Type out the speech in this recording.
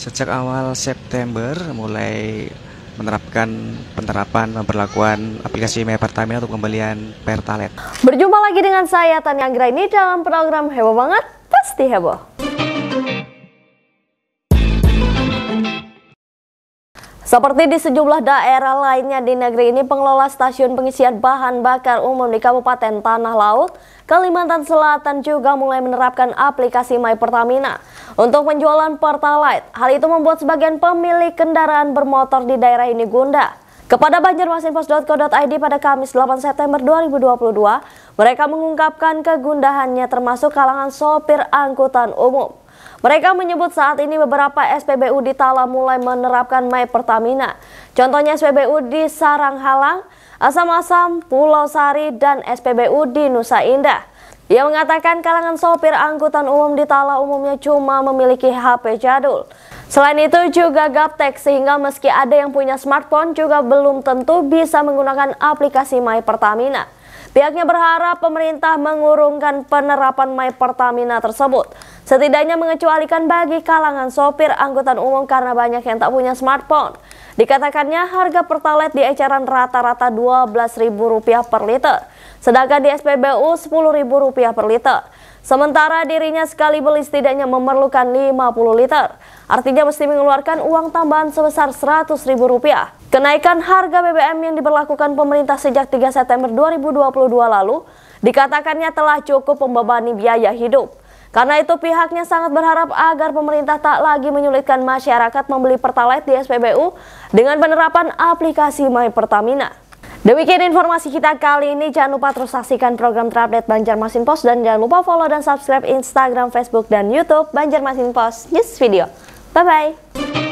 sejak awal September mulai menerapkan penerapan pemberlakuan aplikasi My Pertamina untuk pembelian Pertalite. Berjumpa lagi dengan saya Tania Anggra ini dalam program heboh banget, pasti heboh. Seperti di sejumlah daerah lainnya di negeri ini, pengelola stasiun pengisian bahan bakar umum di Kabupaten Tanah Laut, Kalimantan Selatan juga mulai menerapkan aplikasi My Pertamina untuk penjualan Pertalite. Hal itu membuat sebagian pemilik kendaraan bermotor di daerah ini gundah. Kepada banjarmasinfos.co.id pada Kamis 8 September 2022, mereka mengungkapkan kegundahannya termasuk kalangan sopir angkutan umum. Mereka menyebut saat ini beberapa SPBU di Tala mulai menerapkan My Pertamina. Contohnya SPBU di Saranghalang, Asam-Asam, Pulau Sari, dan SPBU di Nusa Indah. Ia mengatakan kalangan sopir angkutan umum di Tala umumnya cuma memiliki HP jadul. Selain itu juga gaptek sehingga meski ada yang punya smartphone juga belum tentu bisa menggunakan aplikasi My Pertamina. Pihaknya berharap pemerintah mengurungkan penerapan My Pertamina tersebut Setidaknya mengecualikan bagi kalangan sopir angkutan umum karena banyak yang tak punya smartphone. Dikatakannya harga pertalite di eceran rata-rata Rp12.000 per liter, sedangkan di SPBU Rp10.000 per liter. Sementara dirinya sekali beli setidaknya memerlukan 50 liter. Artinya mesti mengeluarkan uang tambahan sebesar Rp100.000. Kenaikan harga BBM yang diberlakukan pemerintah sejak 3 September 2022 lalu dikatakannya telah cukup membebani biaya hidup. Karena itu pihaknya sangat berharap agar pemerintah tak lagi menyulitkan masyarakat membeli Pertalite di SPBU dengan penerapan aplikasi My Pertamina. Demikian informasi kita kali ini. Jangan lupa terus saksikan program terupdate Banjarmasin Post dan jangan lupa follow dan subscribe Instagram, Facebook, dan YouTube Banjarmasin Post News Video. Bye-bye.